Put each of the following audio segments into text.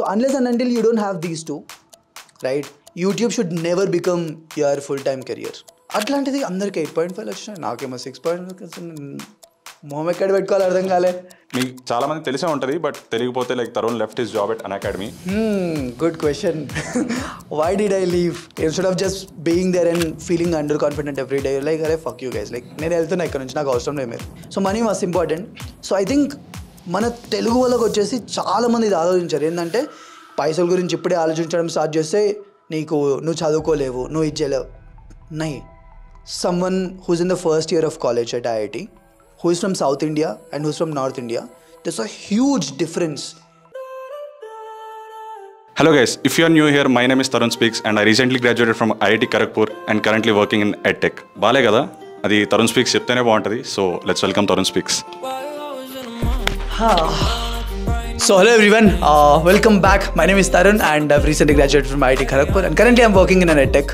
So unless and until you don't have these two right YouTube should never become your full time career అట్లాంటిది అందరికి eight point five వచ్చినాయి నాకేమో six point మొహం ఎక్కడ పెట్టుకోవాలి అర్థం కాలే మీకు చాలా మంది తెలిసే ఉంటుంది బట్ తెలియకపోతే like Tarun left is job at Unacademy good question why did I leave instead of just being there and feeling under confident every day like అరే ఫక్ యూ గైస్ లైక్ నేను వెళ్తున్నా ఇక్కడ నుంచి నాకు అవసరం లేదు so money was important so I think మన తెలుగు వాళ్ళకి వచ్చేసి చాలామంది ఇది ఆలోచించారు ఏంటంటే పైసల గురించి ఇప్పుడే ఆలోచించడం స్టార్ట్ చేస్తే నీకు నువ్వు చదువుకోలేవు నువ్వు ఇది చేయలేవు నై someone who's in the first year of college at IIT who's from South India and who's from North India this a huge difference hello guys if you're new new my name is Tarun Speaks and I recently graduate from IIT Kharagpur and currently working in at tech బాలే కదా అది Tarun Speaks చెప్తేనే బాగుంటుంది so let's welcome Tarun Speaks So hello everyone, uh, welcome back. My name is Tarun and I've recently graduated from IIT Kharagpur and currently I'm working in an edtech.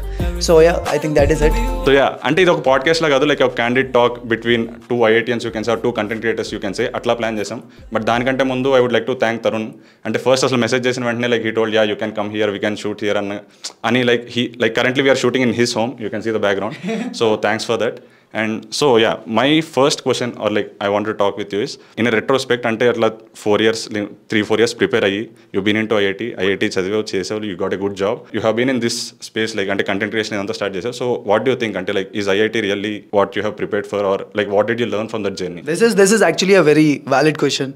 So yeah, I think that is it. So yeah, అంటే ఇది ఒక podcast లా కాదు like ఒక candidate talk between two IITians you can say two content creators you can say అట్లా plan చేసాం but దానికంటే ముందు I would like to thank Tarun అంటే ఫస్ట్ అసలు మెసేజ్ చేసిన వెంటనే like he told yeah you can come here we can shoot here అన్న అని like he like currently we're shooting in his home you can see the background so thanks for that and so yeah my first question or like I want talk with you is in retrospect అంటే అట్లా four years three four years prepare అయ్యి you been in to IIT IIT చదివే చేసేవాళ్ళు you got a good job you have been in this space like అంటే content creation ఇదంతా start చేసావు so what you think అంటే like is IIT really what you have prepare for or like what did you learn from that journey this is this is actually a very valid question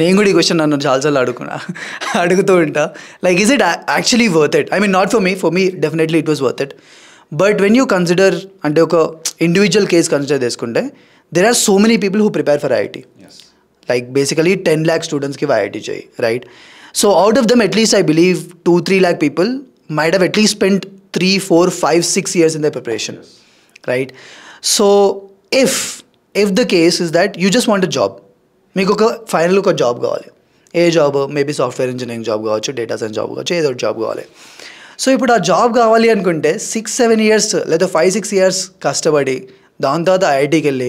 నేను కూడా ఈ question నన్ను చాలా చాలా అడుగుకున్నా అడుగుతూ ఉంటా like is it actually worth it I mean not for me for me definitely it was worth it but when you consider अंत individual case consider देसकटे there are so many people who prepare for ET like basically ten like students की ET चाहिए right so अवट of दम at least E believe to three lakh people mad हव at least spend three four five six years in the preparation right so if if the case is that you just want a job final job कावाले ये job may be software engineering job का data science job का job कावाले so ఇప్పుడు ఆ job కావాలి అనుకుంటే six seven years లేదా ఫైవ్ సిక్స్ ఇయర్స్ కష్టపడి దాని తర్వాత ఐఐటీకి వెళ్ళి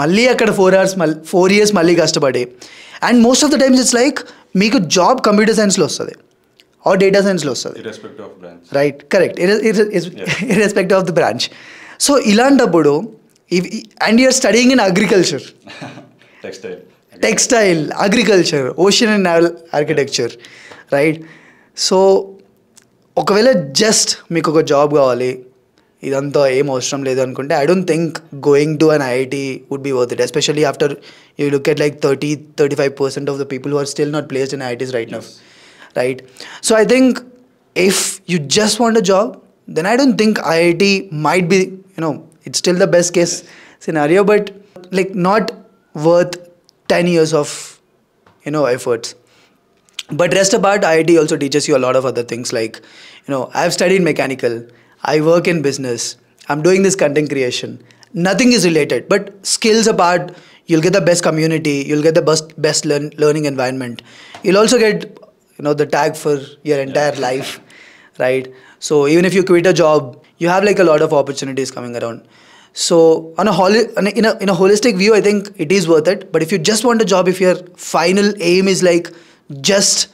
మళ్ళీ అక్కడ ఫోర్ అవర్స్ మళ్ళీ ఫోర్ ఇయర్స్ మళ్ళీ కష్టపడి and most of the times it's like మీకు జాబ్ కంప్యూటర్ సైన్స్లో వస్తుంది ఆర్ డేటా సైన్స్లో వస్తుంది right correct irrespective of the branch so ఇలాంటప్పుడు and you're studying in agriculture textile textile agriculture ocean and architecture right so ఒకవేళ just మీకు ఒక job కావాలి ఇదంతా ఏం అవసరం లేదు అనుకుంటే I don't think going to an IIT would be worth it especially after you look at like thirty thirty five percent of the people are still not place in IITs right enough right so I think if you just want a job then I don't think IIT might be you know it's still the best case scenario but like not worth ten years of you know efforts but rest apart iit also teaches you a lot of other things like you know i've studied mechanical i work in business i'm doing this content creation nothing is related but skills apart you'll get the best community you'll get the best best learn, learning environment you'll also get you know the tag for your entire yeah. life right so even if you quit a job you have like a lot of opportunities coming around so on a, holi- in a in a holistic view i think it is worth it but if you just want a job if your final aim is like just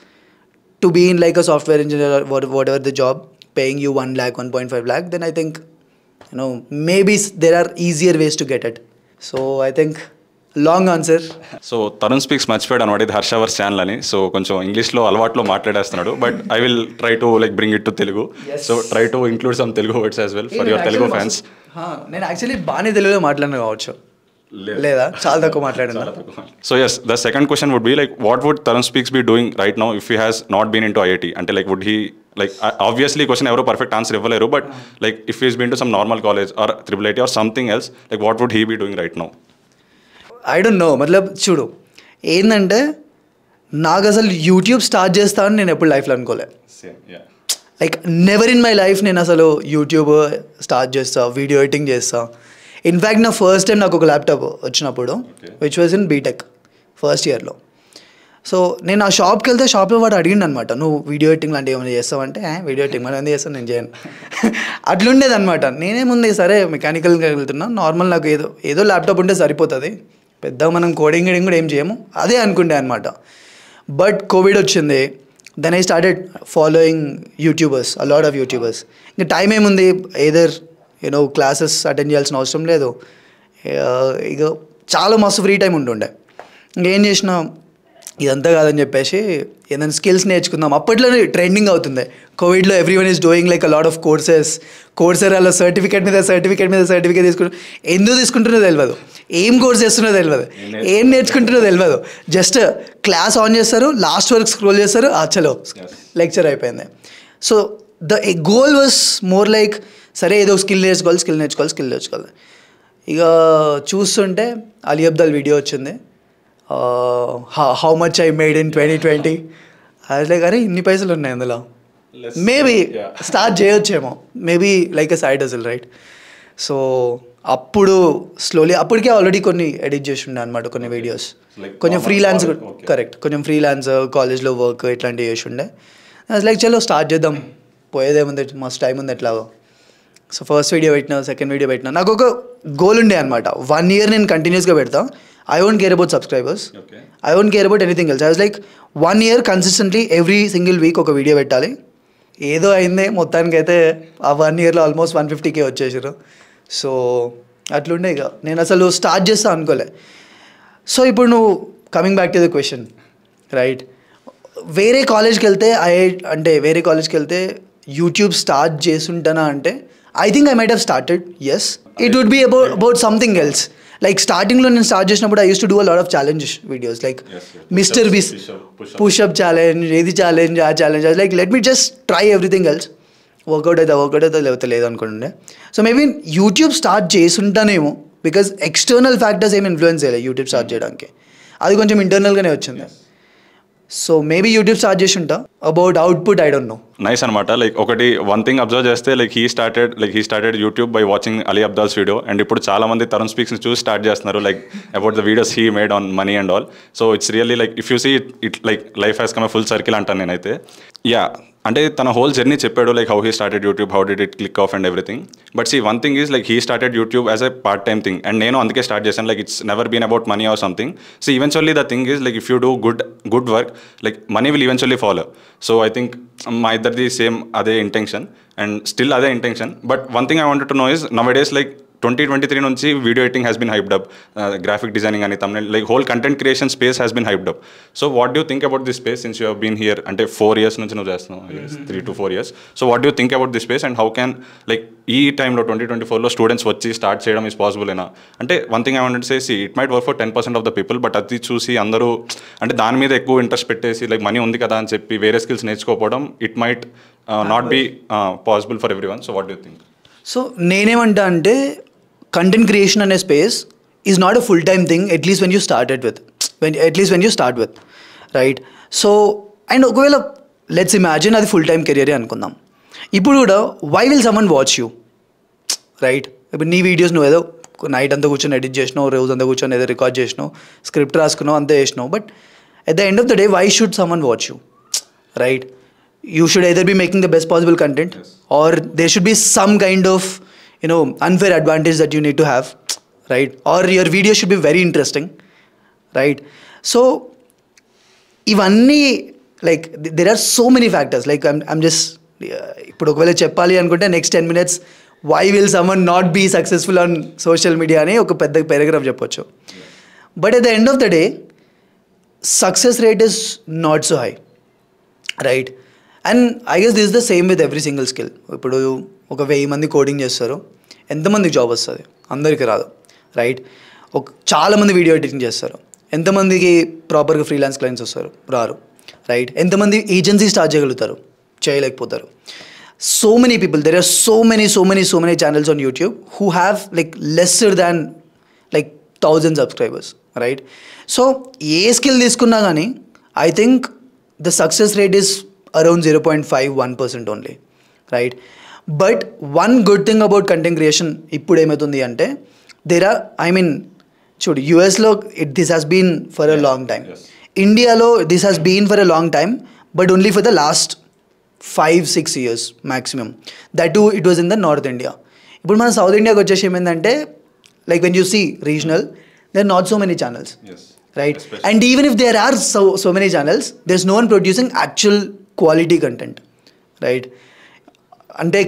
to be in like a software engineer or whatever the job paying you 1 lakh 1.5 lakh then i think you know maybe there are easier ways to get it so i think long answer so Tarun Speaks మర్చిపోయాడు అనమాట ఇది Harshaverse channel అని so కొంచెం ఇంగ్లీష్లో అలవాట్లో మాట్లాడేస్తున్నాడు but I will try to like bring it to Telugu so try to include some Telugu words as well for your Telugu fans నేను actually బాగానే తెలుగులో మాట్లాడిన కావచ్చు లేదా చాలా తక్కువ మాట్లాడాను so yes the second question would be like what would Tarun Speaks be doing right now if he has not been in to IIT అంటే like would he like obviously question ఎవరు పర్ఫెక్ట్ ఆన్సర్ ఇవ్వలేరు but like if he's been to some normal college or triple IT or something else like what would he be doing right now I don't know మతలబ్ చూడు ఏంటంటే నాకు అసలు YouTube start చేస్తాను నేను ఎప్పుడు లైఫ్లో అనుకోలే like never in my life నేను అసలు యూట్యూబ్ స్టార్ట్ చేస్తా వీడియో ఎడిటింగ్ చేస్తాను ఇన్ఫ్యాక్ట్ నా ఫస్ట్ టైం నాకు ఒక ల్యాప్టాప్ వచ్చినప్పుడు which was in BTech first ఇయర్లో సో నేను ఆ షాప్కి వెళ్తే షాప్లో వాడు అడిగిండు అనమాట నువ్వు వీడియో ఎడిటింగ్ లాంటివి ఏమైనా చేస్తావంటే వీడియో ఎడిటింగ్ మనం ఏం చేస్తాను నేను చేయను అట్లుండేదనమాట నేనేముంది సరే మెకానికల్గా వెళ్తున్నా నార్మల్ నాకు ఏదో ఏదో ల్యాప్టాప్ ఉంటే సరిపోతుంది పెద్ద మనం కోడింగ్ గిడింగ్ కూడా ఏం చేయము అదే అనుకుంటే అనమాట బట్ కోవిడ్ వచ్చింది then I started following YouTubers lot of YouTubers ఇంకా టైం ఏముంది ఏదర్ యూనో క్లాసెస్ అటెండ్ చేయాల్సిన అవసరం లేదు ఇక చాలా మస్తు ఫ్రీ టైం ఉంటుండే ఇంకేం చేసినాం ఇదంతా కాదని చెప్పేసి ఏదైనా స్కిల్స్ నేర్చుకుందాం అప్పట్లోనే ట్రెండింగ్ అవుతుంది కోవిడ్లో everyone is doing like a lot of courses అలా సర్టిఫికేట్ మీద సర్టిఫికేట్ మీద సర్టిఫికేట్ తీసుకుంటు ఎందుకు తీసుకుంటున్నో తెలియదు ఏం కోర్స్ చేస్తున్నో తెలియదు ఏం నేర్చుకుంటున్నో తెలియదు జస్ట్ క్లాస్ ఆన్ చేస్తారు లాస్ట్ వరకు స్క్రోల్ చేస్తారు చలో లెక్చర్ అయిపోయింది so the goal was more like సరే ఏదో స్కిల్ నేర్చుకోవాలి స్కిల్ నేర్చుకోవాలి స్కిల్ నేర్చుకోవాలి ఇక చూస్తుంటే అలీ అబ్దాల్ వీడియో వచ్చింది how much I made in twenty twenty అదే కానీ ఇన్ని పైసలు ఉన్నాయి అందులో మేబీ స్టార్ట్ చేయొచ్చేమో మేబీ లైక్ ఎ సైడ్ అసలు రైట్ సో అప్పుడు స్లోలీ అప్పటికే ఆల్రెడీ కొన్ని ఎడిట్ చేసి ఉండే అనమాట కొన్ని వీడియోస్ కొంచెం ఫ్రీలాన్స్ కరెక్ట్ కొంచెం ఫ్రీలాన్స్ కాలేజ్లో వర్క్ ఇట్లాంటివి చేసి ఉండే లైక్ చలో స్టార్ట్ చేద్దాం hmm. పోయేదేముంది మస్తు టైం ఉంది ఎట్లాగో సో ఫస్ట్ వీడియో పెట్టినా సెకండ్ వీడియో పెట్టినా నాకు ఒక గోల్ ఉండే అనమాట వన్ ఇయర్ నేను కంటిన్యూస్గా పెడతా I won't care about subscribers I won't care about anything else I was like one year consistently every single week ఒక వీడియో పెట్టాలి ఏదో అయింది మొత్తానికైతే ఆ వన్ ఇయర్లో ఆల్మోస్ట్ వన్ ఫిఫ్టీకే వచ్చేసారు సో అట్లుండే ఇక నేను అసలు స్టార్ట్ చేస్తా అనుకోలే సో ఇప్పుడు నువ్వు coming back to the question right వేరే కాలేజ్కి వెళ్తే ఐ అంటే వేరే కాలేజ్కి వెళ్తే యూట్యూబ్ స్టార్ట్ చేసుంటానా అంటే I think I might have started yes it would be about about something else like స్టార్టింగ్లో నేను స్టార్ట్ చేసినప్పుడు I use to do a lot of challenges videos like Mr Beast pushup challenge ఏది challenge ఆ challenge like let me just try everything else workout అయితే workout అయితే లేకపోతే లేదనుకుంటుండే so maybe YouTube start చేసుంటానేమో బికాజ్ ఎక్స్టర్నల్ ఫ్యాక్టర్స్ ఏమి influence చేయలేదు YouTube start hmm. చేయడానికి అది కొంచెం ఇంటర్నల్గానే వచ్చింది సో మేబీ యూట్యూబ్ స్టార్ట్ చేసి ఉంటా about output I don't know nice అనమాట లైక్ ఒకటి వన్ థింగ్ అబ్జర్వ్ చేస్తే like he started like he started YouTube by watching Ali Abdaal's video and ఇప్పుడు చాలా మంది తరుణ్ స్పీక్స్ని చూసి స్టార్ట్ చేస్తున్నారు like about the videos he made on money and all so it's really like if you see it it like life has come full circle అంటాను నేనైతే yeah అంటే తన హోల్ జర్నీ చెప్పాడు like how he started YouTube how did it click off and everything but see one thing is like he started YouTube as a part time thing and నేను అందుకే start చేశాను like it's never been about money or something so eventually the thing is like if you do good good work like money will eventually follow so I think మా ఇద్దరిది same అదే intention and still అదే intention but one thing I want to know is nowadays like twenty twenty three నుంచి video editing has been hyped up graphic designing అని తమిళ like whole content creation space has been hyped up so what do think about this space since you been here అంటే four years నుంచి నువ్వు చేస్తున్నావు three to four years so what do think about this space and how can like ఈ టైంలో twenty twenty ఫోర్లో students వచ్చి start చేయడం is possible అయినా అంటే వన్ థింగ్ ఐ వాంట్ చేసి it might work for ten percent of the people but అది చూసి అందరూ అంటే దాని మీద ఎక్కువ ఇంట్రెస్ట్ పెట్టేసి లైక్ మనీ ఉంది కదా అని చెప్పి వేరే స్కిల్స్ నేర్చుకోపోవడం it might not be possible for everyone so what do think so నేనేమంటా అంటే content creation and space is not a full-time thing at least when you started with when at least when you start with right so and well let's imagine a full-time career anukundam ippudu kuda why will someone watch you right ippudu nee videos nu edo night anta kuchona edit chesno rose anta kuchona edo record chesno script raskuno anta chesno but at the end of the day why should someone watch you right you should either be making the best possible content or there should be some kind of you know unfair advantage that you need to have right or your video should be very interesting right so ఇవన్నీ like there are so many factors like I'm just ఇప్పుడు ఒకవేళ చెప్పాలి అనుకుంటే next ten minutes why will someone not be successful on social media అని ఒక పెద్ద paragraph చెప్పొచ్చు but at the end of the day success rate is not so high right and I guess this the same with every single skill ఇప్పుడు ఒక వెయ్యి మంది coding చేస్తారు ఎంతమందికి జాబ్ వస్తుంది అందరికీ రాదు రైట్ ఒక చాలామంది వీడియో ఎడిటింగ్ చేస్తారు ఎంతమందికి ప్రాపర్గా ఫ్రీలాన్స్ క్లయింట్స్ వస్తారు రారు రైట్ ఎంతమంది ఏజెన్సీ స్టార్ట్ చేయగలుగుతారు చేయలేకపోతారు so many people there are so many so many so many channels on YouTube who have like lesser than like thousand subscribers right so ఏ skill తీసుకున్నా కానీ I think the success rate is around zero point five one percent only right but one good thing about content creation ఇప్పుడు ఏమవుతుంది అంటే there are I mean చూడు యుఎస్లో it this has been for a long time ఇండియాలో this has been for a long time but only for the last five six years maximum that too it was in the north India ఇప్పుడు మన south ఇండియాకి వచ్చేసి ఏమైందంటే like when you see regional there not so many channels right and even if there are so so many channels there is no one producing actual quality content right అంటే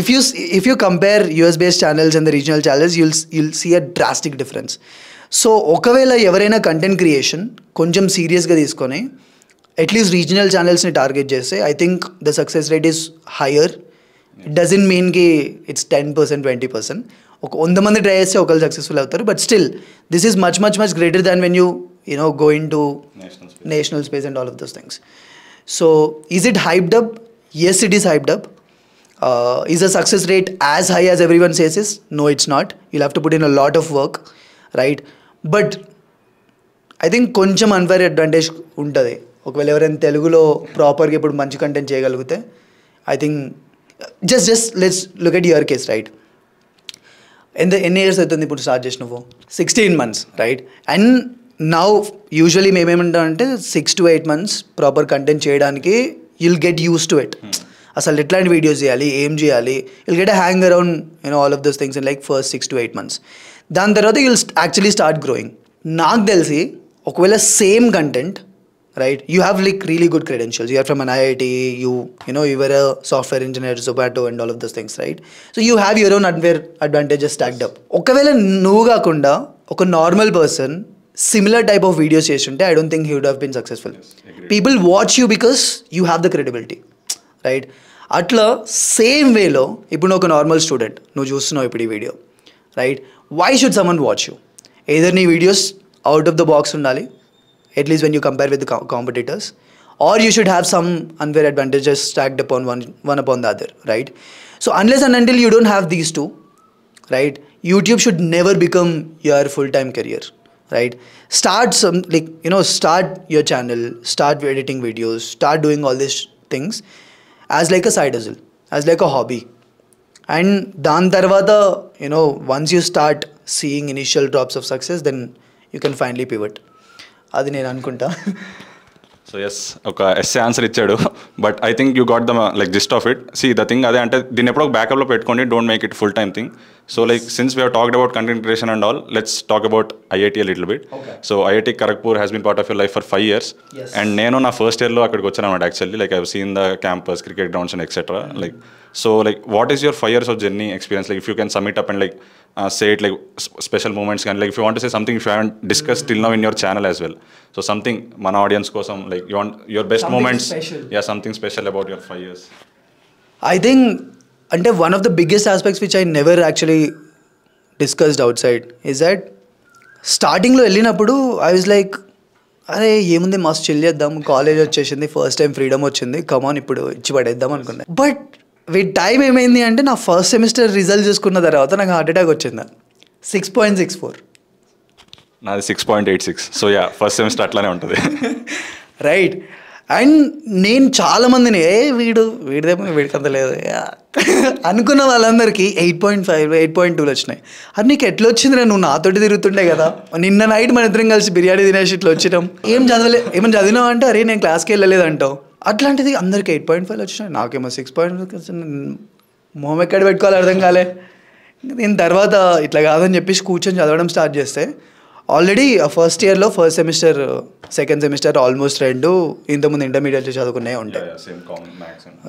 if you if you compare US based channels and the regional channels you'll you'll see a drastic difference so ఒకవేళ ఎవరైనా content creation కొంచెం సీరియస్గా తీసుకొని at least regional ఛానల్స్ని target చేస్తే I think the success rate is higher it doesn't మీన్కి it's ten percent twenty percent ఒక వంద మంది ట్రై చేస్తే ఒకళ్ళు సక్సెస్ఫుల్ అవుతారు but still this is much much much greater than when you you know going to national space and all of those things so is it hyped up yes it is hyped up Uh, is the success rate as high as everyone says is? No, it's not. You'll have to put in a lot of work, right? But I think కొంచెం unfair advantage ఉంటుంది ఒకవేళ ఎవరైనా తెలుగులో ప్రాపర్గా ఇప్పుడు మంచి content చేయగలిగితే I think just just let's look at your case right ఎంత ఎన్ని ఇయర్స్ అవుతుంది ఇప్పుడు స్టార్ట్ చేసి నువ్వు sixteen months right and now usually మేమేమంటాం అంటే six to eight months proper content చేయడానికి you'll get used to it అసలు ఎట్లాంటి వీడియోస్ చేయాలి ఏం చేయాలి will get hang around you know all of those things in like first six to eight months దాని తర్వాత యుల్ యాక్చువల్లీ స్టార్ట్ గ్రోయింగ్ నాకు తెలిసి ఒకవేళ same content right you have like really good credentials you are from an IIT you you know your software engineer Zomato and all of those things right so you have your own అడ్వేర్ advantages stacked ఒకవేళ నువ్వు కాకుండా ఒక normal person similar type of videos చేస్తుంటే I don't think he would have been successful people watch you because you have the credibility right అట్లా same వేలో ఇప్పుడు ఒక నార్మల్ స్టూడెంట్ నువ్వు చూస్తున్నావు ఇప్పుడు ఈ video right why should someone watch you either నీ videos out of the box ఉండాలి at least when you compare with competitors or you should have some unfair advantages stacked upon one one upon the other right so unless and until you don't have these two right YouTube should never become your full time career right start some like you know start your channel start editing videos start doing all these things as like a side hustle as like a hobby and దాని తర్వాత you know once you start seeing initial drops of success then you can finally pivot అది నేను అనుకుంటా so ఎస్ ఒక essay answer ఇచ్చాడు but I think you got the like gist of it see the thing అదే అంటే దీన్ని ఎప్పుడో బ్యాకప్లో పెట్టుకోండి don't make it full time thing so like since we talked about content creation and all let's talk about IIT little bit so IIT Kharagpur has been part of your life for five years and నేను నా first ఇయర్లో అక్కడికి వచ్చాను అనమాట actually like I seen the campus cricket grounds and etcetera like So like, what is your five years of journey experience? Like, if you can sum it up and like uh, say it like special moments and like if you want to say something if you haven't discussed mm-hmm. till now in your channel as well. So something, mana audience kosam like you want your best something moments. Special. Yeah, something special about your five years. I think అంటే one of the biggest aspects which I never actually discussed outside is that స్టార్టింగ్లో వెళ్ళినప్పుడు I was like అరే ఏముంది మస్తు chill చేద్దాం college వచ్చేసింది first time freedom వచ్చింది కమాన్ ఇప్పుడు ఇచ్చి పడేద్దాం అనుకున్నాను బట్ విత్ టైం ఏమైంది అంటే నా ఫస్ట్ సెమిస్టర్ రిజల్ట్ చూసుకున్న తర్వాత నాకు హార్ట్ అటాక్ వచ్చింది సిక్స్ పాయింట్ సిక్స్ ఫోర్ నాది six point eight six so yeah first semester అట్లానే ఉంటుంది రైట్ అండ్ నేను చాలామందిని ఏ వీడు వీడిదేమో వీడికంత లేదు అనుకున్న వాళ్ళందరికీ eight point five eight point టూలు వచ్చినాయి అది నీకు ఎట్లా వచ్చింది నువ్వు నాతోటి తిరుగుతుండే కదా నిన్న నైట్ మన ఇద్దరం కలిసి బిర్యానీ తినేసి ఇట్లా వచ్చినాం ఏం చదవలే ఏమైనా చదివినావు అంటే అరే నేను క్లాస్కి వెళ్ళలేదు అంటావు అట్లాంటిది అందరికి ఎయిట్ పాయింట్ ఫైవ్ వచ్చినాయి నాకేమో సిక్స్ పాయింట్ మొహం ఎక్కడ పెట్టుకోవాలి అర్థం కాలే నేను తర్వాత ఇట్లా కాదని చెప్పేసి కూర్చొని చదవడం స్టార్ట్ చేస్తే ఆల్రెడీ ఫస్ట్ ఇయర్లో first semester second semester almost రెండు ఇంతకుముందు ఇంటర్మీడియట్ చదువుకునే ఉంటాయి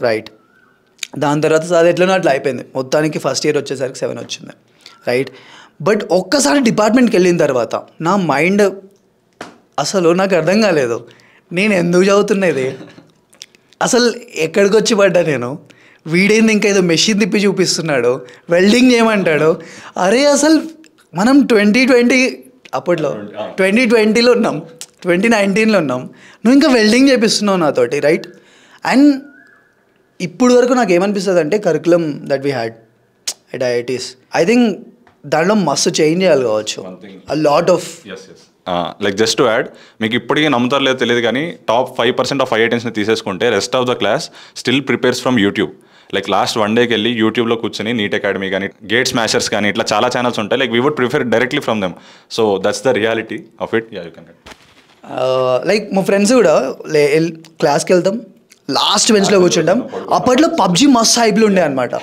రైట్ దాని తర్వాత అది ఎట్లనో అట్లా అయిపోయింది మొత్తానికి ఫస్ట్ ఇయర్ వచ్చేసరికి సెవెన్ వచ్చింది రైట్ బట్ ఒక్కసారి డిపార్ట్మెంట్కి వెళ్ళిన తర్వాత నా మైండ్ అసలు నాకు అర్థం కాలేదు నేను ఎందుకు చదువుతున్నది అసలు ఎక్కడికి వచ్చి పడ్డా నేను వీడేంది ఇంకా ఏదో మెషిన్ తిప్పి చూపిస్తున్నాడు వెల్డింగ్ చేయమంటాడు అరే అసలు మనం ట్వంటీ ట్వంటీ అప్పట్లో ట్వంటీ ట్వంటీలో ఉన్నాం ట్వంటీ నైన్టీన్లో ఉన్నాం నువ్వు ఇంకా వెల్డింగ్ చేపిస్తున్నావు నాతోటి రైట్ అండ్ ఇప్పుడు వరకు నాకు ఏమనిపిస్తుంది అంటే curriculum that we had at I think దాంట్లో మస్తు చేంజ్ చేయాలి కావచ్చు a lot of like just to add మీకు ఇప్పటికీ నమ్ముతారు లేదో తెలియదు కానీ టాప్ ఫైవ్ పర్సెంట్ ఆఫ్ ఐఐటీస్ని తీసేసుకుంటే rest of the class still prepares from YouTube like last one డేకి వెళ్ళి యూట్యూబ్లో కూర్చొని నీట్ అకాడమీ కానీ గేట్స్ మ్యాషర్స్ కానీ ఇట్లా చాలా ఛానల్స్ ఉంటాయి like we would prefer directly from them so that's the reality of it you can like మా ఫ్రెండ్స్ కూడా క్లాస్కి వెళ్తాం లాస్ట్ బెంచ్లో కూర్చుంటాం అప్పట్లో పబ్జి మస్ట్ హైప్లు ఉండే అనమాట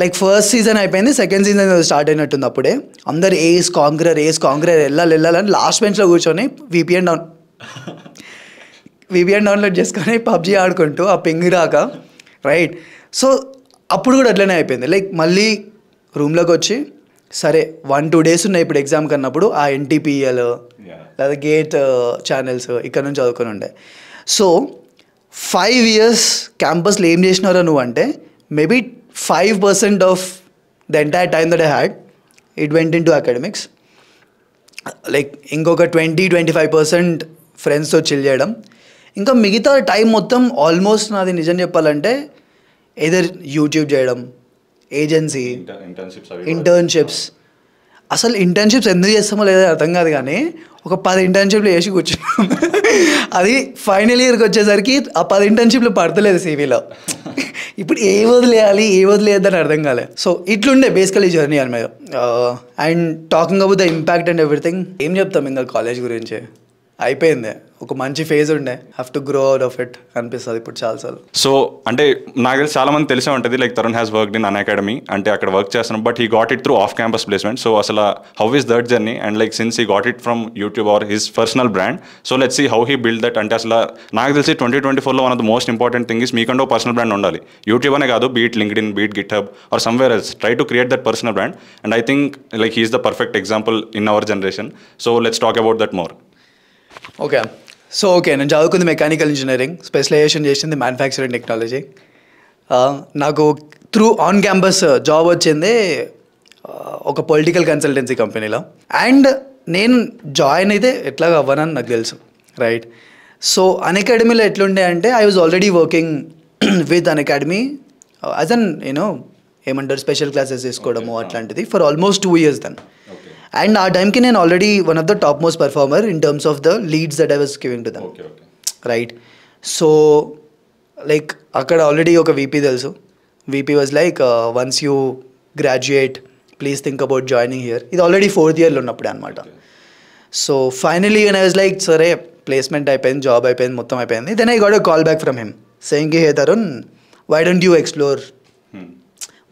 లైక్ ఫస్ట్ సీజన్ అయిపోయింది సెకండ్ సీజన్ స్టార్ట్ అయినట్టుంది అప్పుడే అందరు ఏస్ కాంగ్రర్ ఏస్ కాంగ్రర్ వెళ్ళాలి వెళ్ళాలని లాస్ట్ బెంచ్లో కూర్చొని విపిఎన్ డౌన్ విపిఎన్ డౌన్లోడ్ చేసుకొని పబ్జీ ఆడుకుంటూ ఆ పింగ్ రాక రైట్ సో అప్పుడు కూడా అట్లనే అయిపోయింది లైక్ మళ్ళీ రూమ్లోకి వచ్చి సరే వన్ టూ డేస్ ఉన్నాయి ఇప్పుడు ఎగ్జామ్ కన్నప్పుడు ఆ ఎన్టీపీఎల్ లేదా గేట్ ఛానల్స్ uh, ఇక్కడ నుంచి చదువుకొని ఉండే సో ఫైవ్ ఇయర్స్ క్యాంపస్లో ఏం చేసినారా నువ్వు అంటే maybe five of the entire time that I had it went into academics like ఇంకొక ట్వంటీ ట్వంటీ ఫైవ్ పర్సెంట్ ఫ్రెండ్స్తో చిల్ చేయడం ఇంకా మిగతా టైం మొత్తం ఆల్మోస్ట్ నాది నిజం చెప్పాలంటే ఏదర్ యూట్యూబ్ చేయడం ఏజెన్సీ ఇంటర్న్షిప్స్ అసలు ఇంటర్న్షిప్స్ ఎందుకు చేస్తామో లేదో అర్థం కాదు కానీ ఒక పది ఇంటర్న్షిప్లు వేసి కూర్చున్నాం అది ఫైనల్ ఇయర్కి వచ్చేసరికి ఆ పది ఇంటర్న్షిప్లు పడతలేదు సీవీలో ఇప్పుడు ఏ వదిలేయాలి ఏ వదిలేయద్దని అర్థం కాలే సో ఇట్లుండే బేసికలీ జర్నీ అని మీద and talking about the impact and everything ఏం చెప్తాం ఇంకా కాలేజ్ గురించి అయిపోయిందే ఒక మంచి ఫేజ్ ఉండే have to grow out of it అనిపిస్తుంది ఇప్పుడు సార్ సో అంటే నాకు తెలిసి చాలా మంది తెలిసే ఉంటుంది like Tarun has work in Unacademy అంటే అక్కడ వర్క్ చేస్తున్నాం but he got it through off campus placement so అసలు how is that journey and like since he got it from YouTube or his personal brand so let see how he build that అంటే అసలు నాకు తెలిసి twenty twenty ఫోర్లో one of the most important thing is మీకంటే personal brand ఉండాలి YouTube అనే కాదు beat linked LinkedIn be it GitHub or somewhere is try to create that personal brand and I think like is the perfect example in our generation so let's talk about that more okay so okay నేను చదువుకుంది mechanical engineering specialization చేసింది manufacturing technology నాకు through on campus job వచ్చింది uh, ఒక political consultancy కంపెనీలో and నేను join అయితే ఎట్లాగా అవ్వనని నాకు తెలుసు రైట్ సో అన్ అకాడమీలో ఎట్లుండే అంటే I was already working with Unacademy as an you know ఏమంటారు స్పెషల్ క్లాసెస్ తీసుకోవడము అట్లాంటిది ఫర్ ఆల్మోస్ట్ టూ ఇయర్స్ దాన్ని And Ardamkin and already one of the topmost performer in terms of the leads that I was giving to them. Okay, okay. Right. So, like, Akkad already okay VP also. VP was like, uh, once you graduate, please think about joining here. It's already fourth year ఉన్నప్పుడు అనమాట so finally and I was like సరే placement అయిపోయింది job అయిపోయింది మొత్తం అయిపోయింది then I got a call back from him saying hey Tarun why don't you explore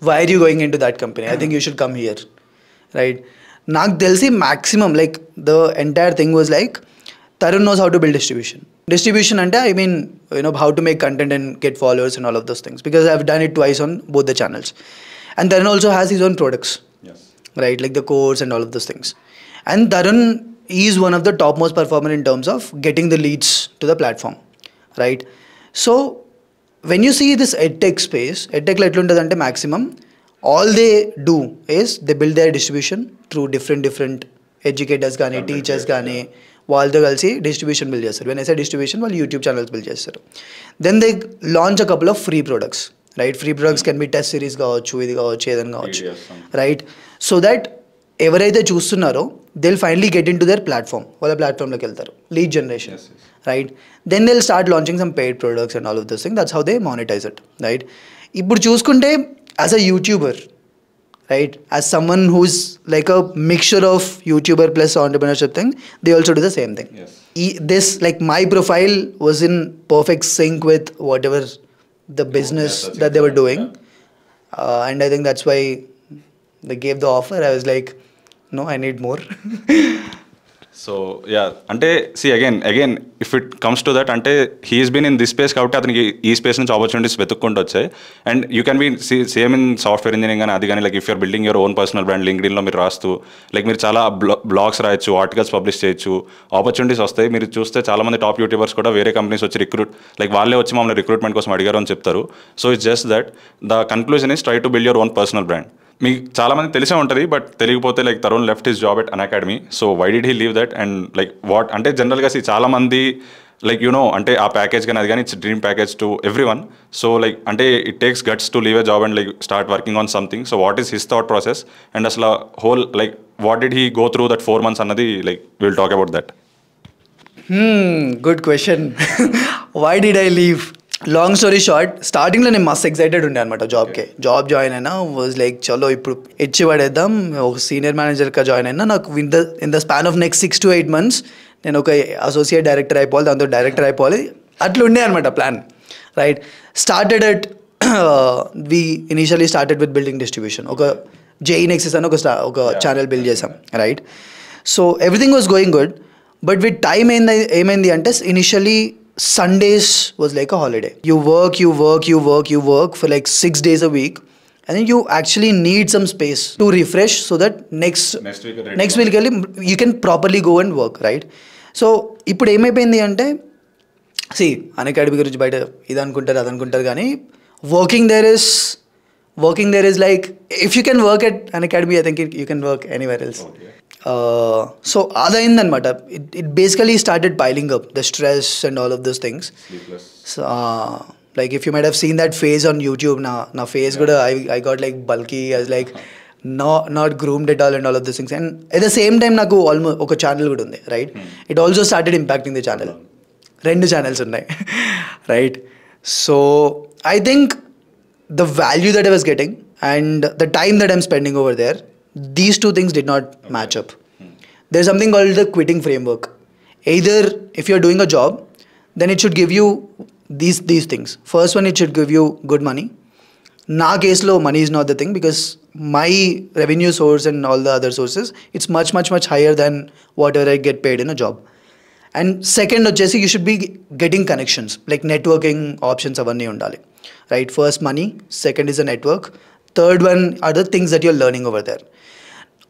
why are you going into that company I think you should come here right నాకు తెలిసి maximum like the entire thing was like Tarun knows how to build distribution distribution అంటే I mean you know how to make content and get followers and all of those things because I have done it twice on both the channels and Tarun also has his own products right like the course and all of those things and Tarun is one of the top most performer in terms of getting the leads to the platform right so when you see this edtech space ఎడ్టెక్లో ఎట్లుంటుందంటే maximum all they do is they build their distribution through different different educators కానీ teachers కానీ వాళ్ళతో కలిసి distribution build చేస్తారు when ఎస్ఏ distribution వాళ్ళు YouTube channels build చేస్తారు then they launch a couple of free products right free products can be test series కావచ్చు ఇది కావచ్చు ఏదైనా కావచ్చు రైట్ సో దట్ ఎవరైతే చూస్తున్నారో they'll finally get into their platform వాళ్ళ ప్లాట్ఫామ్లోకి వెళ్తారు lead generation right then they'll start launching some paid products and all of this thing that's how they monetize it right ఇప్పుడు చూసుకుంటే as a YouTuber, right? As someone who's like a mixture of YouTuber plus entrepreneurship thing, they also do the same thing. Yes. E this like my profile was in perfect sync with whatever the oh, business yeah, that they were doing, yeah. uh, and I think that's why they gave the offer. I was like, no, I need more. So yeah అంటే see again again if it comes to that అంటే he's been in this space కాబట్టి అతనికి ఈ space నుంచి opportunities వెతుక్కుంటూ వచ్చాయి and you can be same in software engineering కానీ అది కానీ like if you're building your own personal brand ఇన్లో మీరు రాస్తూ లైక్ మీరు చాలా బ్లాగ్స్ రాయొచ్చు ఆర్టికల్స్ పబ్లిష్ చేయొచ్చు ఆపర్చునిటీస్ వస్తాయి మీరు చూస్తే చాలామంది టాప్ యూట్యూబర్స్ కూడా వేరే కంపెనీస్ వచ్చి రిక్రూట్ లైక్ వాళ్ళే వచ్చి మమ్మల్ని రిక్రూట్మెంట్ కోసం అడిగారు అని చెప్తారు so it's just that the conclusion is try to build your own personal brand మీకు చాలామంది తెలిసే ఉంటుంది బట్ తెలియకపోతే like Tarun left his job at Unacademy so why did he leave that and like what అంటే జనరల్గా చాలా చాలామంది like you know అంటే ఆ ప్యాకేజ్ కానీ అది కానీ it's dream package to everyone so like అంటే it takes guts to leave a job and like start working on something so what is his thought process and అసలు whole like what did he go through that four months అన్నది like will talk about that good question why did I leave long story short స్టార్టింగ్లో నేను మస్తు excited ఉండే అనమాట జాబ్కి job join అయినా was like చలో ఇప్పుడు ఇచ్చి e పడేద్దాం ఒక సీనియర్ మేనేజర్గా జాయిన్ అయినా నాకు in the in the span of next six to eight months నేను ఒక అసోసియేట్ డైరెక్టర్ అయిపోవాలి దాంతో డైరెక్టర్ అయిపోవాలి అట్లా ఉండే అనమాట plan right started at we initially started with building distribution ఒక జేఈ నెక్సెస్ e అని ఒక ఒక ఛానల్ బిల్డ్ చేసాం right so everything was going good but with time ఏంది ఏమైంది అంటే initially Sundays was like a holiday. You work, you work, you work, you work for like six days a week. And then you actually need some space to refresh so that next next week, next week you can properly go and work, right? సో ఇప్పుడు ఏమైపోయింది అంటే C academy గురించి బయట ఇది అనుకుంటారు అది అనుకుంటారు కానీ working there is working there is like if you can work at academy I think you can work anywhere else Uh, so other end and it, it basically started piling up the stress and all of those things Sleepless. so uh, like if you might have seen that phase on youtube now now phase yeah. Good, I, I got like bulky was like uh-huh. not not groomed at all and all of those things and at the same time నాకు almost ఒక channel కూడా ఉంది right it also started impacting the channel రెండు channels ఉన్నాయి right so I think the value that I was getting and the time that I'm spending over there these two things did not okay. match up. Hmm. There's something called the quitting framework. Either if you're doing a job, then it should give you these these things. First one, it should give you good money. Na case low, money is not the thing because my revenue source and all the other sources, it's much, much, much higher than whatever I get paid in a job. And second, Jesse, you should be getting connections, like networking options avani undale. Right? First money, second is a network. Third one are the things that you're learning over there.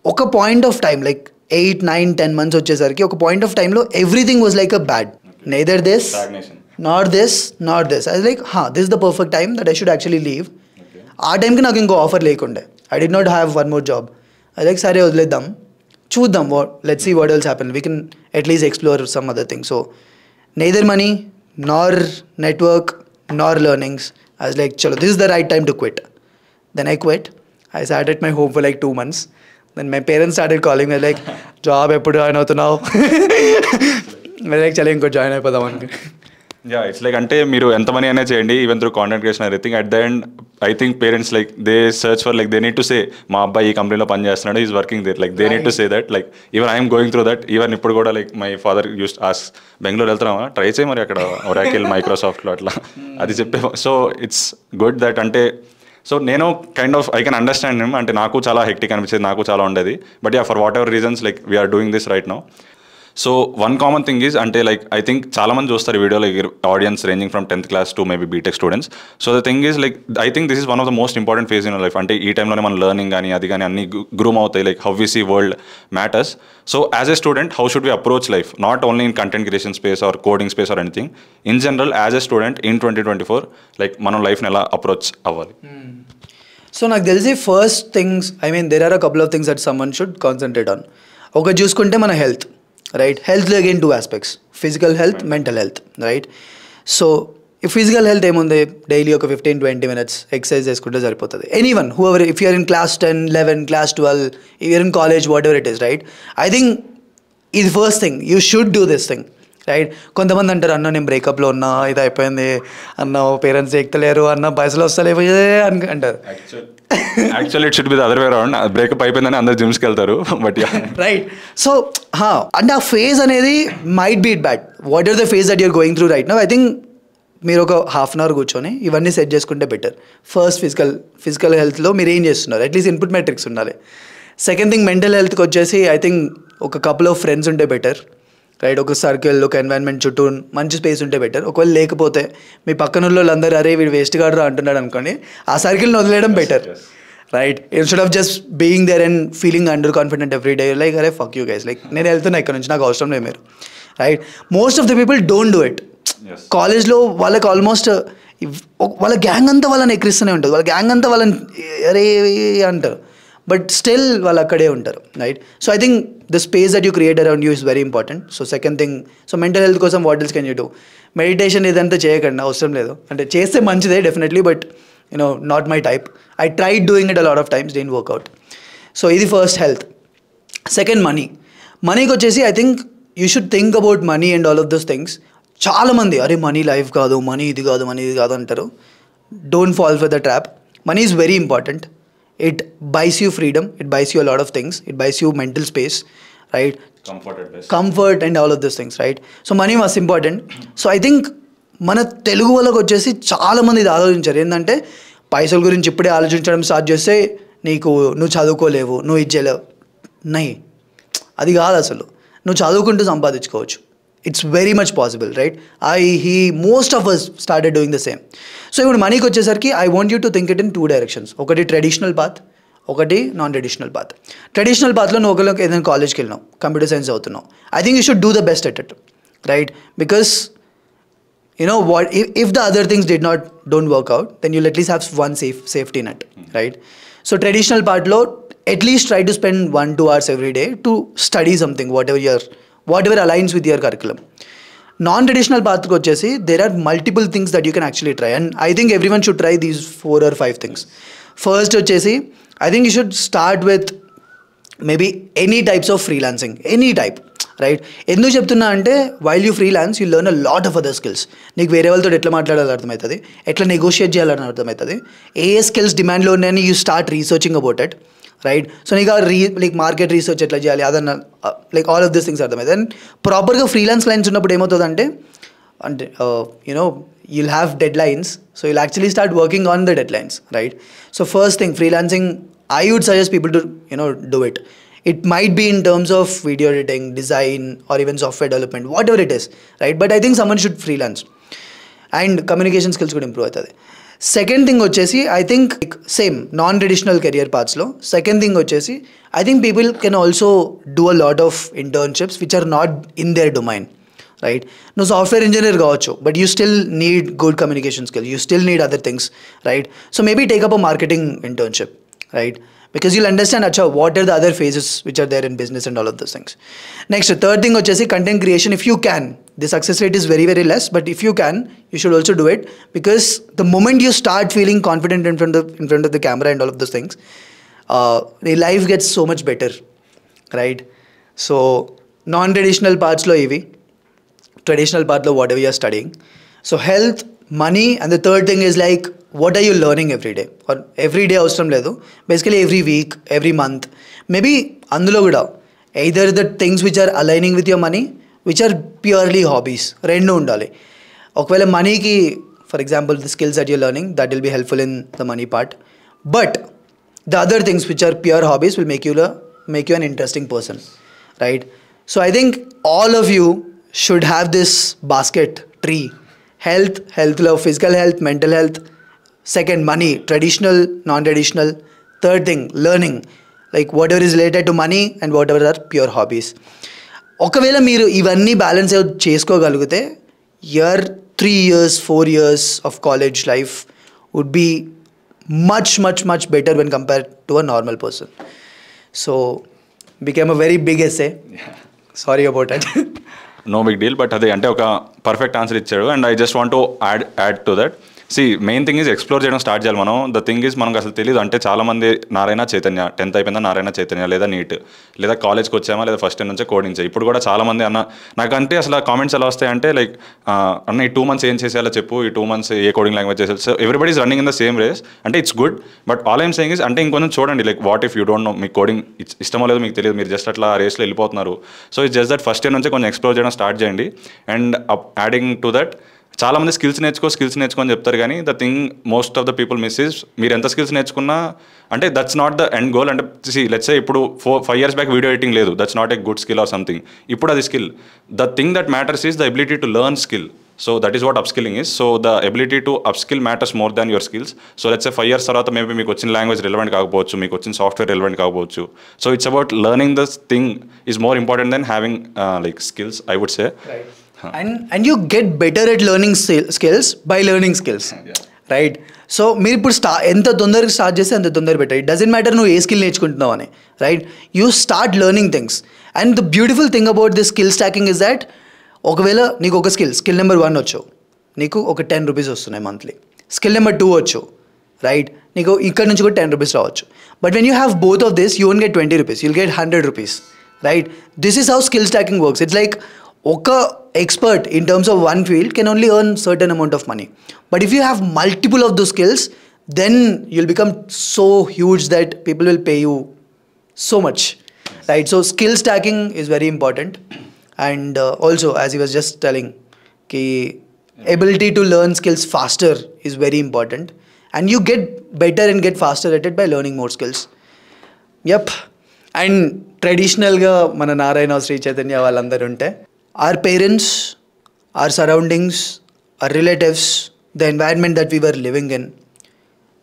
ఒక point of time like eight nine ten months వచ్చేసరికి ఒక point of టైంలో everything was like a bad neither this not this not this అది like హా this the perfect time that I should actually leave ఆ టైంకి నాకు ఇంకో offer లేకుండే I did not have one more job అది like సరే వదిలేద్దాం చూద్దాం what let see what else happen we can at least explore some other thing so neither money nor network nor learnings I like చలో this the right time to quit then I quit I sat at my home for like two months and my parents started calling like job ఎప్పుడు join అవుతున్నావు like చలి ఇంకో join అయిపోదాం అని yeah it's like అంటే మీరు ఎంత money అయినా చేయండి even through contact creation everything at the end I think parents like they search for like they need to say మా అబ్బాయి ఈ కంపెనీలో పని చేస్తున్నాడు is working there like they need to say that like even I'm going through that even ఇప్పుడు కూడా like my father use as Bengaluru వెళ్తున్నామా ట్రై చేయి మరి అక్కడ ఒరాకిల్ మైక్రోసాఫ్ట్లో అట్లా hmm. అది చెప్పే సో ఇట్స్ గుడ్ దట్ అంటే సో నేను kind of I can understand అంటే నాకు చాలా హెక్టిక్ అనిపించేది నాకు చాలా ఉండేది but yeah for whatever reasons like we're doing this right no so one common thing is అంటే లైక్ ఐ థింక్ చాలా మంది చూస్తారు video like audience ranging from tenth class to maybe BTech students so the thing is like I think this is one of the most important phase in life అంటే ఈ టైంలోనే మన learning కానీ అది కానీ అన్ని గ్రూమ్ అవుతాయి like how we world matters so as a student how should we approach life not only in content creation space or coding space or anything in general as a student in twenty twenty four like మనం లైఫ్ని ఎలా approach అవ్వాలి so hmm. నాకు తెలిసి first things I mean there are a couple of things that someone should concentrate on ఒక చూసుకుంటే మన health right హెల్త్లో again two aspects physical health mental health right so ఈ ఫిజికల్ హెల్త్ ఏముంది daily ఒక fifteen twenty minutes exercise చేసుకుంటే సరిపోతుంది anyone whoever if you're in class ten eleven class twelve year in college whatever it is right I think ఇది first thing you should do this thing right కొంతమంది అంటారు అన్న నేను బ్రేకప్లో ఉన్నా ఇది అయిపోయింది అన్న పేరెంట్స్ ఎక్కలేరు అన్న పైసలు వస్తలేపోయే అని అంటారు actually it should be other way round breakup అయిపోయిందని అందరు కి వెళ్తారు బట్ రైట్ సో అండ్ ఆ ఫేజ్ అనేది might be it bad what are the phase that you're going through right no I think మీరు ఒక హాఫ్ అన్ అవర్ కూర్చొని ఇవన్నీ సెట్ చేసుకుంటే బెటర్ ఫస్ట్ ఫిజికల్ ఫిజికల్ హెల్త్లో మీరు ఏం చేస్తున్నారు అట్లీస్ట్ ఇన్పుట్ మెట్రిక్స్ ఉండాలి సెకండ్ థింగ్ మెంటల్ హెల్త్కి వచ్చేసి ఐ థింక్ ఒక కపుల్ ఆఫ్ ఫ్రెండ్స్ ఉంటే బెటర్ రైట్ ఒక సర్కిల్ ఒక ఎన్వైర్న్మెంట్ చుట్టూ మంచి స్పేస్ ఉంటే బెటర్ ఒకవేళ లేకపోతే మీ పక్కన వాళ్ళందరూ అరే వీడు వేస్ట్ కాడరా అంటున్నాడు అనుకోండి ఆ సర్కిల్ని వదిలేయడం better right instead of just being there and feeling under confident every day like అరే ఫక్ యూ గైస్ లైక్ నేను వెళ్తున్నా ఇక్కడ నుంచి నాకు అవసరం లేదు మీరు right most of the people don't do it కాలేజ్లో వాళ్ళకి ఆల్మోస్ట్ వాళ్ళ గ్యాంగ్ అంతా వాళ్ళని ఎక్కిరిస్తూనే ఉంటుంది వాళ్ళ గ్యాంగ్ అంతా వాళ్ళని అరే అంటారు బట్ స్టిల్ వాళ్ళు అక్కడే ఉంటారు right so I think the space that you create around you is very important so second thing so mental health కోసం వాటిల్స్ కెన్ యూ డూ మెడిటేషన్ ఏదంతా చేయకండి అవసరం లేదు అంటే చేస్తే మంచిదే definitely but you know not my type I try doing it a lot of times then workout so ఇది ఫస్ట్ హెల్త్ సెకండ్ మనీ మనీకి వచ్చేసి I think you should think about money and all of those things చాలామంది అరే money life కాదు money ఇది కాదు money ఇది కాదు అంటారు don't fall for the trap money is very important it buys you freedom it buys you lot of things it buys you mental space right comfort and all of this things right so money మస్ important so I think మన తెలుగు వాళ్ళకి వచ్చేసి చాలామంది ఇది ఆలోచించారు ఏంటంటే పైసల గురించి ఇప్పుడే ఆలోచించడం స్టార్ట్ చేస్తే నీకు నువ్వు చదువుకోలేవు నువ్వు ఇచ్చేయలేవు నై అది కాదు అసలు నువ్వు చదువుకుంటూ సంపాదించుకోవచ్చు it's very much possible right I he most of us started doing the same so ఇప్పుడు మనీకి వచ్చేసరికి I want you to think it in two directions ఒకటి ట్రెడిషనల్ పాత్ ఒకటి నాన్ ట్రెడిషనల్ పాత్ ట్రెడిషనల్ పాత్లో నువ్వు ఒకరికి ఏదైనా కాలేజ్కి వెళ్ళినావు కంప్యూటర్ సైన్స్ అవుతున్నావు I think you should do the best at it right because you know what if, the other things did not don't work out then you'll at least have one safe safety net hmm. right so traditional path, load at least try to spend one two hours every day to study something whatever you're whatever aligns with your curriculum non traditional పాత్రకు వచ్చేసి there are multiple things that you can actually try and I think everyone should try these four or five things first వచ్చేసి I think you should start with maybe any types of freelancing any type right ఎందుకు చెప్తున్నా అంటే while you freelance you learn a lot of other skills నీకు వేరే వాళ్ళతో ఎట్లా మాట్లాడాలి అర్థమవుతుంది ఎట్లా నెగోషియేట్ చేయాలని అర్థమవుతుంది ఏ స్కిల్స్ డిమాండ్లో ఉన్నాయని you start researching about it right so నీకు రీ లైక్ మార్కెట్ రీసెర్చ్ ఎట్లా చేయాలి అదన్న like all of this things అర్థమై దెన్ ప్రాపర్గా ఫ్రీలాన్స్ లైన్స్ ఉన్నప్పుడు ఏమవుతుందంటే అంటే you know you'll have deadlines so you'll actually start working on the deadlines right so first thing freelancing I would suggest people to you know do it it might be in terms of video editing design or even software development whatever it is right but I think someone should freelance and communication skills కూడా improve అవుతుంది second thing వచ్చేసి I think same non traditional career పార్ట్స్లో second thing వచ్చేసి I think people can also do a lot of internships which are not in their domain right నువ్వు software engineer కావచ్చు but you still need good communication skill you still need other things right so maybe take up a marketing internship right because you'll understand acha, what are the other phases which are there in business and all of those things. Next, third thing just is content creation. If you can, the success rate is very very less, but if you can, you should also do it because the moment you start feeling confident in front of in front of the camera and all of those things, uh, the life gets so much better, right? So non-traditional parts lo EV, traditional part lo whatever you are studying. So health, money, and the third thing is like what are you learning every day or every day avasaram ledhu basically every week every month maybe andulo kuda either the things which are aligning with your money which are purely hobbies rendu undali okavela money ki for example the skills that you're learning that will be helpful in the money part but the other things which are pure hobbies will make you a, make you an interesting person right so i think all of you should have this basket tree health health love physical health mental health second Second, money, traditional, non traditional. Third thing, learning, like is is to money and whatever are pure hobbies ఒకవేళ మీరు ఇవన్నీ balance చేసుకోగలిగితే year three years four years of college life would be much much much better when compare to a normal person so became a very big ఎస్ఏ sorry about at no big deal but అదే అంటే ఒక perfect answer ఇచ్చాడు and I just want to add add to that see main thing is explore చేయడం start చేయాలి మనం the thing is మనకు అసలు తెలియదు అంటే చాలామంది నారాయణ చైతన్య టెన్త్ అయిపోయిందా నారాయణ చైతన్య లేదా నీట్ లేదా కాలేజ్కి వచ్చామా లేదా ఫస్ట్ టైం నుంచే కోడింగ్ చేయి ఇప్పుడు కూడా చాలామంది అన్న నాకంటే అసలు కామెంట్స్ ఎలా వస్తాయంటే లైక్ అన్న ఈ టూ మంత్స్ ఏం చేసేలా చెప్పు ఈ టూ మంత్స్ ఏ కోడింగ్ లాంగ్వేజ్ చేసే so everybody is running in the same race అంటే it's good but all I'm saying is అంటే ఇంకొంచెం చూడండి like what if you don't know మీకు కోడింగ్ ఇష్టమో లేదు మీకు తెలియదు మీరు జస్ట్ అట్లా రేస్లో వెళ్ళిపోతున్నారు so it's just that first year నుంచి కొంచెం ఎక్స్ప్లోర్ చేయడం స్టార్ట్ చేయండి అండ్ యాడింగ్ టు దట్ చాలామంది స్కిల్స్ నేర్చుకో స్కిల్స్ నేర్చుకో అని చెప్తారు కానీ the thing most of the people miss is మీరు ఎంత స్కిల్స్ నేర్చుకున్నా అంటే that's not the end goal అంటే లెట్సే ఇప్పుడు four five years back video editing లేదు that's not a good skill or something ఇప్పుడు అది skill the thing that matters is the ability to learn skill so that is what upskilling is so the ability to upskill matters more than your skills so let's five years తర్వాత maybe మీకు వచ్చిన language relevant కాకపోవచ్చు మీకు వచ్చిన software relevant కాకపోవచ్చు so it's about learning the thing is more important then having like skills I would say and and you get better at learning skills by learning skills right so మీరు ఇప్పుడు స్టా ఎంత తొందరగా start చేస్తే అంత తొందరగా better it doesn't matter నువ్వు ఏ skill నేర్చుకుంటున్నావు అని right you start learning things and the beautiful thing about this skill stacking is that ఒకవేళ నీకు ఒక స్కిల్ స్కిల్ నెంబర్ వన్ వచ్చు నీకు ఒక టెన్ రూపీస్ వస్తున్నాయి మంత్లీ స్కిల్ నెంబర్ టూ వచ్చు రైట్ నీకు ఇక్కడ నుంచి కూడా టెన్ రూపీస్ రావచ్చు but when you have both of this you won get twenty rupees you'll get hundred rupees right this is how skill stacking works it's like Oka expert in terms of one field can only earn certain amount of money. But if you have multiple of those skills, then you'll become so huge that people will pay you so much, right? So skill stacking is very important. And uh, also, as he was just telling, ki ability to learn skills faster is very important. And you get better and get faster at it by learning more skills. Yep. traditional ట్రెడిషనల్గా మన నారాయణ శ్రీ చైతన్య వాళ్ళందరూ ఉంటే our parents, our surroundings, our relatives, the environment that we were living in,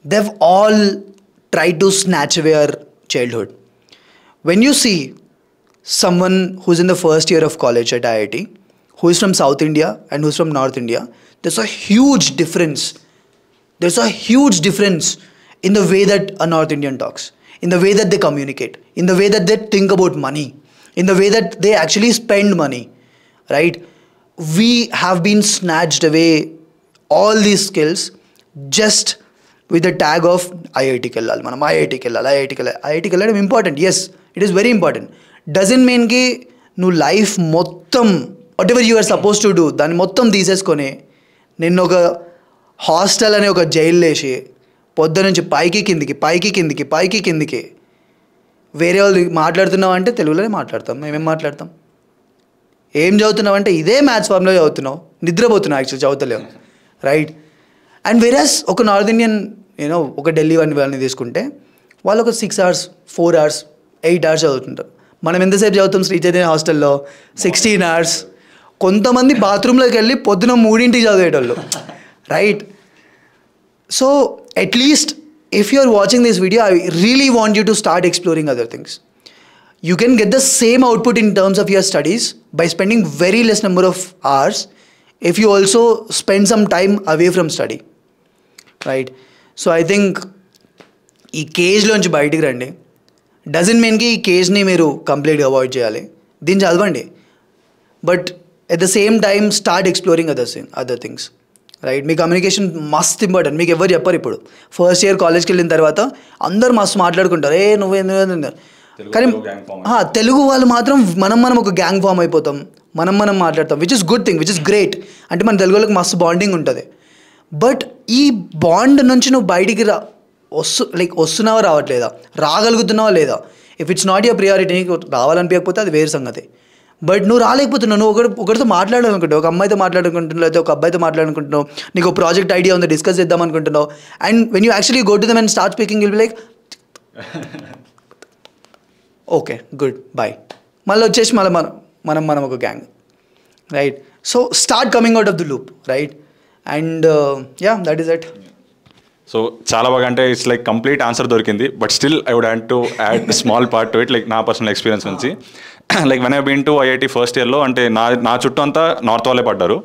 they've all tried to snatch away our childhood. When you see someone who's in the first year of college at IIT, who is from South India and who's from North India, there's a huge difference. There's a huge difference in the way that a North Indian talks, in the way that they communicate, in the way that they think about money, in the way that they actually spend money right we have been snatched away all these skills just with the tag of ఐఐటికి వెళ్ళాలి మనం ఐఐటికి వెళ్ళాలి ఐఐటికి వెళ్ళాలి ఐఐటికి వెళ్ళడం important yes it is very important doesn't మీన్కి నువ్వు లైఫ్ మొత్తం whatever you're supposed to do దాన్ని మొత్తం తీసేసుకొని నిన్న ఒక హాస్టల్ అనే ఒక జైలు వేసి పొద్దు నుంచి పైకి కిందికి పైకి కిందికి పైకి కిందికి వేరే వాళ్ళు మాట్లాడుతున్నావు అంటే తెలుగులోనే మాట్లాడతాం మేమేం మాట్లాడతాం ఏం చదువుతున్నావు అంటే ఇదే మ్యాథ్స్ ఫామ్లో చదువుతున్నావు నిద్రపోతున్నావు యాక్చువల్ చదువుతలేవు రైట్ అండ్ వెరాస్ ఒక నార్త్ ఇండియన్ యూనో ఒక ఢిల్లీ వన్ వాళ్ళని తీసుకుంటే వాళ్ళు ఒక six hours four hours eight hours చదువుతుంటారు మనం ఎంతసేపు చదువుతాం శ్రీ చైతన్య హాస్టల్లో సిక్స్టీన్ అవర్స్ కొంతమంది బాత్రూంలోకి వెళ్ళి పొద్దున మూడింటికి చదివేటోళ్ళు right so at least if you are watching this video I really want you to start exploring other things you can get the same output in terms of your studies by spending very less number of hours if you also spend some time away from study right so I think ఈ కేజ్లోంచి బయటికి రండి dozen మీన్కి ఈ కేజ్ని మీరు కంప్లీట్గా avoid చేయాలి దీన్ని చదవండి but at the same time start exploring other thing other things right మీ కమ్యూనికేషన్ మస్త్ ఇంపార్టెంట్ మీకు ఎవరు చెప్పరు ఇప్పుడు ఫస్ట్ ఇయర్ కాలేజ్కి వెళ్ళిన తర్వాత అందరు మస్తు మాట్లాడుకుంటారు ఏ నువ్వు నువ్వే కానీ తెలుగు వాళ్ళు మాత్రం మనం మనం ఒక గ్యాంగ్ ఫామ్ అయిపోతాం మనం మనం మాట్లాడతాం which is good thing which is great అంటే మన తెలుగు వాళ్ళకి మస్తు బాండింగ్ ఉంటుంది బట్ ఈ బాండ్ నుంచి నువ్వు బయటికి రా వస్తు లైక్ వస్తున్నావా రావట్లేదా రాగలుగుతున్నావా లేదా if it's not your priority నీకు రావాలనిపించకపోతే అది వేరు సంగతి బట్ నువ్వు రాలేకపోతున్నావు నువ్వు ఒకటి ఒకరితో మాట్లాడాలనుకుంటావు ఒక అమ్మాయితో మాట్లాడుకుంటున్నావు లేదా ఒక అబ్బాయితో మాట్లాడుకుంటున్నావు నీకు ప్రాజెక్ట్ ఐడియా ఉంది డిస్కస్ చేద్దాం అనుకుంటున్నావు and when you actually go to them and start speaking will like okay good boy మళ్ళీ వచ్చేసి మళ్ళీ మనం మనం మనం ఒక gang right so start coming out of the loop right and yeah that is it so చాలా బాగా అంటే ఇట్స్ లైక్ కంప్లీట్ ఆన్సర్ దొరికింది బట్ స్టిల్ ఐ వుడ్ హ్యాండ్ to add small part to it like నా personal experience నుంచి like when I been to IIT first ఇయర్లో అంటే నా నా చుట్టూ అంతా నార్త్ వాళ్ళే పడ్డారు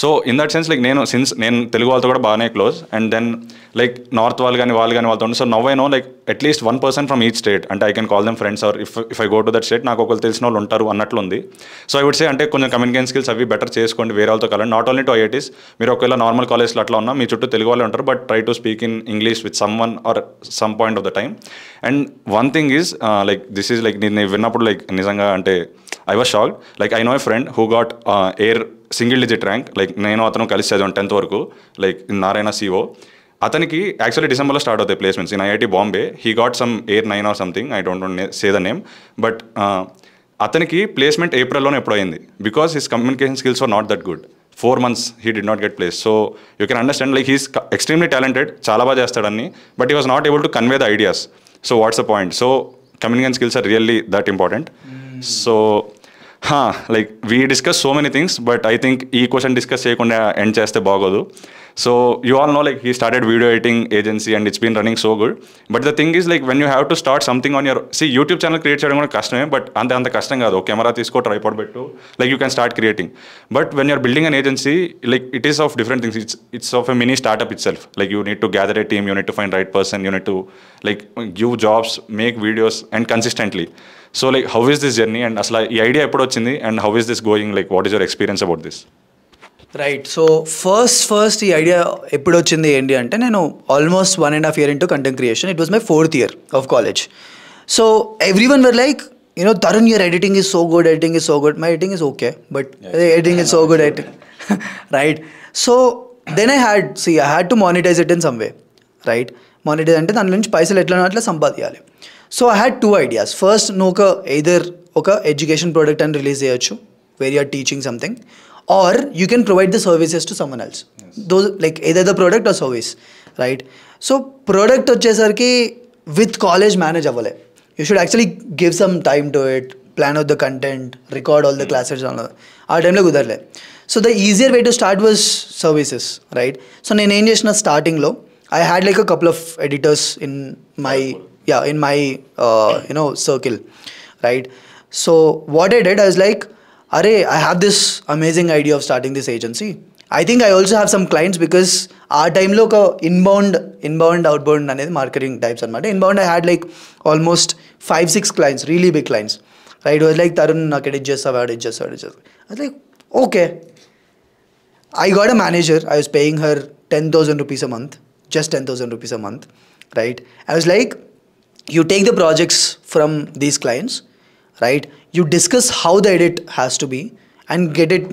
so in that sense like నేను సిన్స్ నేను తెలుగు వాళ్ళతో కూడా బాగానే close and then like north వాళ్ళు కానీ వాళ్ళు కానీ వాళ్ళతో so now no like at least one person from each state అంటే I can call them friends or if if I go to that state నాకు ఒకరు తెలిసిన వాళ్ళు ఉంటారు అన్నట్లుంది సో ఐ వుడ్ సే అంటే కొంచెం కమ్యూనికేషన్ స్కిల్స్ అవి బెటర్ చేసుకోండి వేరే వాళ్ళతో కలండి నాట్ ఓన్లీ టు ఐఐటీస్ మీరు ఒకవేళ నార్మల్ కాలేజ్లో అట్లా ఉన్నా మీ చుట్టూ తెలుగు వాళ్ళే ఉంటారు but try to speak in English with someone or some point of the time and one thing is like this is like నేను విన్నప్పుడు లైక్ నిజంగా అంటే I was shocked like I know I friend who got AIR single digit rank like నేను అతను కలిసి చదివాను tenth వరకు like Narayana CO అతనికి యాక్చువల్లీ డిసెంబర్లో స్టార్ట్ అవుతాయి placements in IIT Bombay he got some AIR nine are something I don't say the name but అతనికి placement ఏప్రిల్లోనే ఎప్పుడు అయింది because his communication skills are not that good for months he did not get place so you can understand like he's extremely talented చాలా బాగా చేస్తాడని but he was not able to convey the ideas so what's a point so communication skills are really that important so హా like we discuss so many things but I think ఈ question discuss చేయకుండా end చేస్తే బాగోదు so you all know like he started video editing agency and it's been running so good but the thing is like when you have to start something on your see YouTube channel create చేయడం కూడా కష్టమే but అంత అంత కష్టం కాదు camera తీసుకో tripod పెట్టు like you can start creating but when you're building an agency like it is of different things it's it's of a mini startup itself like you need to gather a team you need to find right person you need to like give jobs make videos and consistently so like how is this journey and అసలు ఈ idea ఎప్పుడు వచ్చింది and how is this going like what is your experience about this right so first first ఈ idea ఎప్పుడు వచ్చింది ఏంటి అంటే నేను almost one and half year into content creation it was my fourth year of college so everyone were like you know Tarun your editing is so good editing is so good my editing is okay but editing is so good editing right so then I had see I had to monetize it in some way right monetize అంటే దాని నుంచి పైసలు ఎట్లా అట్లా సంపాదించాలి So I had two ideas. First, noka either okay, education product and release achu, where you are teaching something, or you can provide the services to someone else. Those like either the product or service, right? So product ki with college manageable. You should actually give some time to it, plan out the content, record all the hmm. classes and all that. Our time So the easier way to start was services, right? So in starting low, I had like a couple of editors in my yeah in my uh, you know circle right so what i did i was like Array, i have this amazing idea of starting this agency i think i also have some clients because our time lo uh, inbound inbound outbound and marketing types and inbound i had like almost five six clients really big clients right it was like tarun నాకు edit చేస్తావు edit చేస్తావు just చేస్తావు I was like, okay, I got a manager. I was paying her ten thousand rupees a month, just ten thousand rupees a month, right. I was like you take the projects from these clients right you discuss how the edit has to be and get it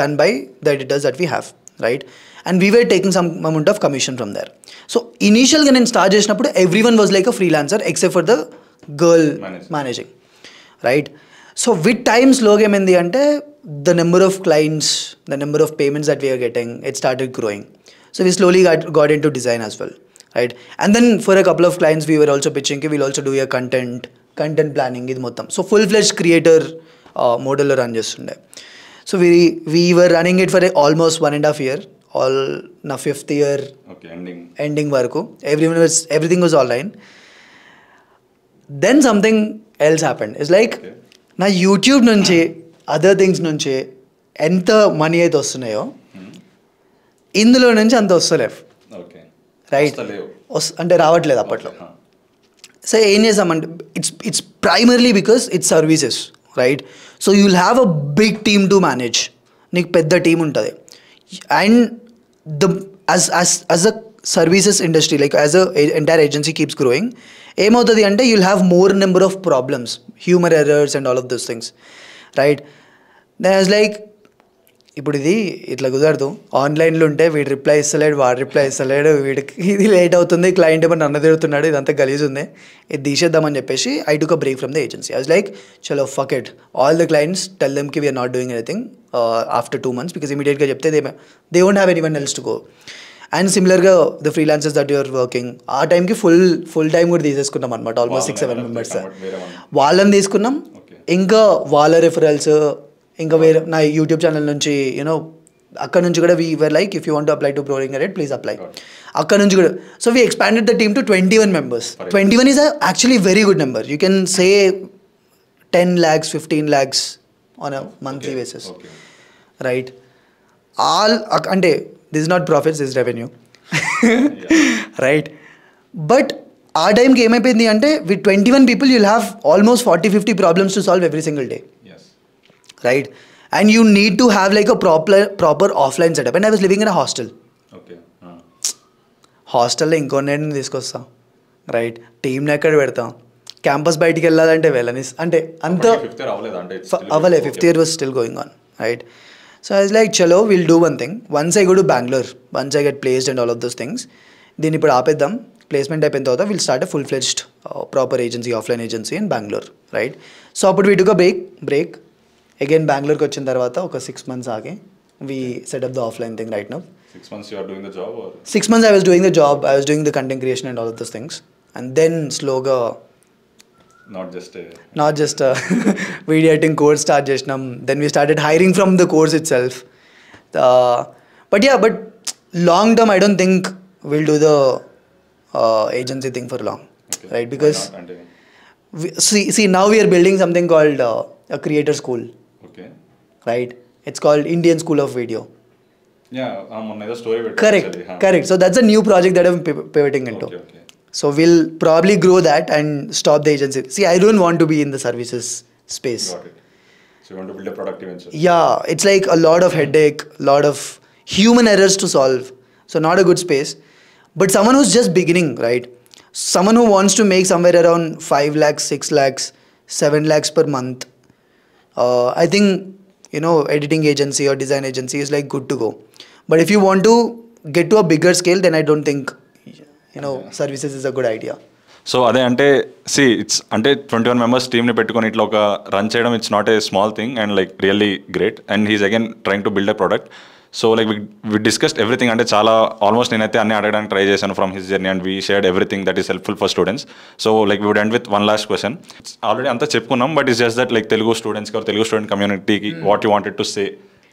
done by the editors that we have right and we were taking some amount of commission from there so initial when in start chesinappudu everyone was like a freelancer except for the girl managing, right so with time slow game in the ante the number of clients the number of payments that we are getting it started growing so we slowly got, got into design as well right and then for a couple of clients we were also pitching we will also do a content content planning so full-fledged creator uh, model run just so we we were running it for almost one and a half year all na fifth year ending ending work oh. everyone was everything was online then something else happened it's like okay. na youtube nunchi other things nunchi ఎంత money అయితే వస్తున్నాయో ఇందులో నుంచి అంత వస్తలేవు right అంటే రావట్లేదు అప్పట్లో సో ఏం చేసామంటే it's it's primarily because it's services right so you will have a big team to manage నీకు పెద్ద టీం ఉంటుంది and the as as a services industry like as a entire agency keeps growing ఏమవుతుంది అంటే you'll have more number of problems human errors and all of those things right then as like ఇప్పుడు ఇది ఇట్లా కుదరదు ఆన్లైన్లో ఉంటే వీడు reply ఇస్తలేడు వాడు రిప్లై ఇస్తలేడు వీడికి ఇది లేట్ అవుతుంది క్లయింట్ ఏమో నన్ను తిడుతున్నాడు ఇదంతా గలీజ్ ఉంది ఇది తీసేద్దామని చెప్పేసి I took a break from the agency I was like చలో fuck all the clients tell them కి we're not doing anything after two months because ఇమీడియట్గా చెప్తే they they won't have anyone else to go and సిమిలర్గా the freelancers that you're working ఆ టైంకి full full time కూడా తీసేసుకున్నాం అనమాట almost six seven members వాళ్ళని తీసుకున్నాం ఇంకా వాళ్ళ రిఫరల్స్ ఇంకా వేరే నా యూట్యూబ్ ఛానల్ నుంచి యూనో అక్కడ నుంచి కూడా we were like if you want apply to బ్రోలింగ్ రేట్ ప్లీజ్ అప్లై అక్కడ నుంచి కూడా so we expanded the team to twenty one members twenty one is actually very good number you can say ten lakhs fifteen lakhs on a monthly basis right all అంటే this not profits is revenue right but ఆ టైంకి ఏమైపోయింది అంటే with twenty one people you'll have almost forty fifty problems to solve every single day right and you need to have like proper proper proper offline setup. And living was hostel హాస్టల్లో ఇంకో నేను తీసుకొస్తా right టీంని ఎక్కడ పెడతాం campus బయటికి వెళ్ళాలంటే వెళ్ళని అంటే అంత అవ్వలే fifth year was still going on right so I was like చలో will do one thing once I go to Bangalore once I get placed and all of those things దీన్ని ఇప్పుడు ఆపేద్దాం ప్లేస్మెంట్ అయిపోయిన తర్వాత will start a full fledged proper agency offline agency in Bengaluru right so అప్పుడు we break break again Bangalore వచ్చిన తర్వాత ఒక six months. ఆగి we set up the offline thing right now. Six months you are doing the job or? Six months I was doing the job. I was doing the content creation and all of those things. And then slogan. not just a not just a editing course start Jashnam. Then we started hiring from the course itself. Uh, but yeah, but long term, I don't think we'll do the uh, agency thing for long, okay. right? Because we, see, see, now we are building something called uh, a creator school right? It's called Indian School of Video. Yeah, I'm um, another story. Correct, actually, huh? correct. So that's a new project that I'm pivoting into. Okay, okay. So we'll probably grow that and stop the agency. See, I don't want to be in the services space. Got it. So you want to build a product eventually. Yeah, it's like a lot of headache, lot of human errors to solve. So not a good space. But someone who's just beginning, right? Someone who wants to make somewhere around 5 lakhs, 6 lakhs, 7 lakhs per month. Uh, I think you know editing agency or design agency is like good to go but if you want to get to a bigger scale then i don't think you know services is a good idea so అదే అంటే see it's అంటే twenty one members టీమ్ని పెట్టుకొని ఇట్లా ఒక run చేయడం it's not a small thing and like really great and he's again trying to build a product so like we discussed everything అంటే చాలా ఆల్మోస్ట్ నేనైతే అన్ని అడగడానికి ట్రై చేశాను from his journey and we shared everything that is helpful for students so like would end with one last question already అంతా చెప్పుకున్నాం but is just that like Telugu స్టూడెంట్స్కి or Telugu student కమ్యూనిటీకి what you wanted to say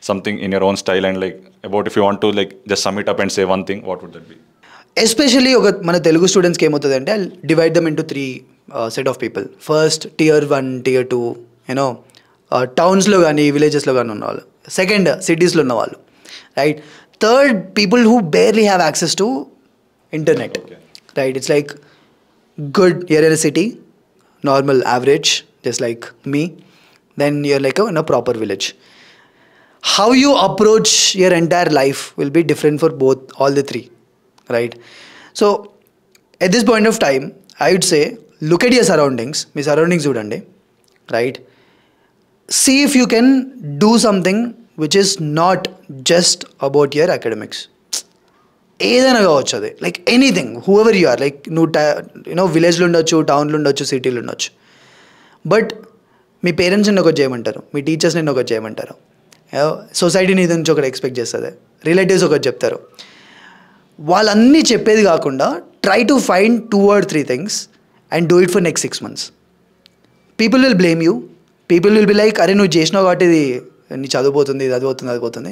something in your own style and like about if you want to like just sum it up and say one thing what would that be especially ఒక మన తెలుగు స్టూడెంట్స్కి ఏమవుతుంది అంటే divide them into three set of people first tier one tier two you know టౌన్స్లో కానీ విలేజెస్లో కానీ ఉన్నవాళ్ళు సెకండ్ సిటీస్లో ఉన్నవాళ్ళు right third people who barely have access to internet okay. right it's like good you're in a city normal average just like me then you're like a, oh, in a proper village how you approach your entire life will be different for both all the three right so at this point of time i would say look at your surroundings my surroundings చూడండి right see if you can do something which is not just about your academics ఏదైనా కావచ్చు అది like anything whoever you are like నువ్వు టా you know విలేజ్లో ఉండొచ్చు టౌన్లో ఉండొచ్చు సిటీలు ఉండొచ్చు బట్ మీ పేరెంట్స్ నిన్న ఒకటి చేయమంటారు మీ టీచర్స్ నిన్న ఒకటి చేయమంటారు సొసైటీ నీ నుంచి ఒకటి ఎక్స్పెక్ట్ చేస్తుంది రిలేటివ్స్ ఒకటి చెప్తారు వాళ్ళన్నీ చెప్పేది కాకుండా try to find two or three things and do it for next six months people will blame you people will be like అరే నువ్వు చేసినావు కాబట్టి ఇది నీ చదువుపోతుంది ఇది అది పోతుంది అది పోతుంది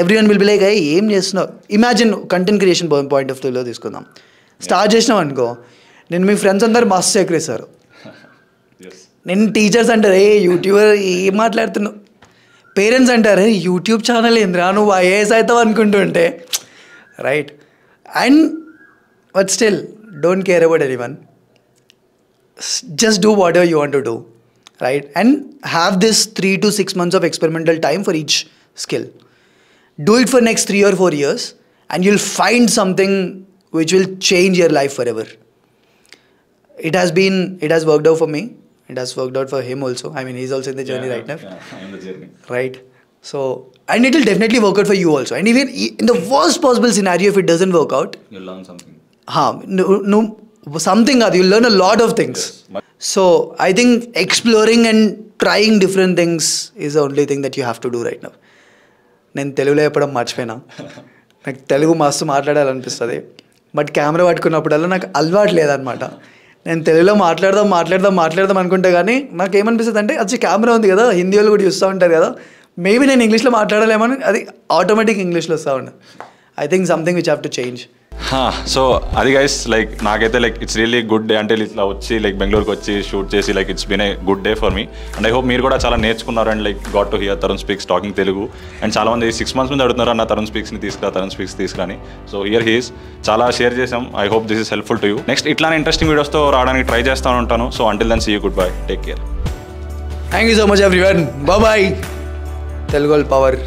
everyone will be like అయ్యి ఏం చేస్తున్నావు imagine content creation point of వ్యూలో తీసుకుందాం స్టార్ట్ చేసినాం అనుకో నేను మీ ఫ్రెండ్స్ అందరు మస్తు ఎక్కరేస్తారు నేను టీచర్స్ అంటారు ఏ యూట్యూబర్ ఏం మాట్లాడుతున్నావు పేరెంట్స్ అంటారు యూట్యూబ్ ఛానల్ ఏంద్రా నువ్వు ఐఏఎస్ అవుతావు అనుకుంటుంటే right and but still don't care about anyone just do whatever you want to do right and have this three to six months of experimental time for each skill do it for next 3 or 4 years and you'll find something which will change your life forever it has been it has worked out for me it has worked out for him also i mean he's also in the journey yeah, right now yeah, i'm in the journey right so and it'll definitely work out for you also and even in the worst possible scenario if it doesn't work out you'll learn something huh, no, no something other you'll learn a lot of things yes. so i think exploring and trying different things is the only thing that you have to do right now నేను తెలుగులో చెప్పడం మర్చిపోయినా నాకు తెలుగు మస్తు మాట్లాడాలనిపిస్తుంది but camera పట్టుకున్నప్పుడల్లా నాకు అలవాటు లేదనమాట నేను తెలుగులో మాట్లాడదాం మాట్లాడదాం మాట్లాడదాం అనుకుంటే కానీ నాకు ఏమనిపిస్తుంది అంటే వచ్చి కెమెరా ఉంది కదా హిందీ వాళ్ళు కూడా చూస్తూ ఉంటారు కదా మేబీ నేను ఇంగ్లీష్లో మాట్లాడలేమని అది ఆటోమేటిక్ ఇంగ్లీష్లో వస్తూ ఉండదు I think something which have to change so అది గైస్ లైక్ నాకైతే like it's really good day అంటే ఇట్లా వచ్చి లైక్ బెంగళూరుకి వచ్చి షూట్ చేసి like it's been a good day for me and I hope మీరు కూడా చాలా నేర్చుకున్నారు and like got to hear Tarun speaks talking Telugu and చాలా మంది సిక్స్ మంత్స్ ముందు అడుగుతున్నారు అన్న తరుణ్ స్పీక్స్ని తీసుకురా తరుణ్ స్పీక్స్ తీసుకురాని సో హియర్ హీస్ చాలా షేర్ చేసాం I hope this is helpful to you next ఇట్లానే ఇంట్రెస్టింగ్ వీడియోస్తో రావడానికి ట్రై చేస్తూ ఉంటాను so until then see you good bye take care thank you so much one boy Telugu power